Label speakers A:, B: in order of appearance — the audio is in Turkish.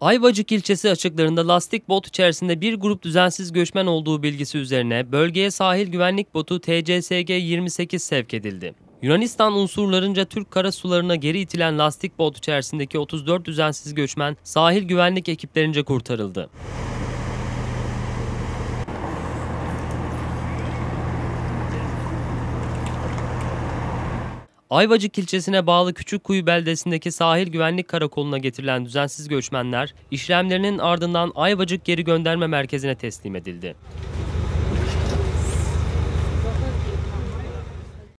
A: Ayvacık ilçesi açıklarında lastik bot içerisinde bir grup düzensiz göçmen olduğu bilgisi üzerine bölgeye sahil güvenlik botu TCSG 28 sevk edildi. Yunanistan unsurlarınca Türk karasularına geri itilen lastik bot içerisindeki 34 düzensiz göçmen sahil güvenlik ekiplerince kurtarıldı. Ayvacık ilçesine bağlı Küçükkuyu beldesindeki sahil güvenlik karakoluna getirilen düzensiz göçmenler işlemlerinin ardından Ayvacık geri gönderme merkezine teslim edildi.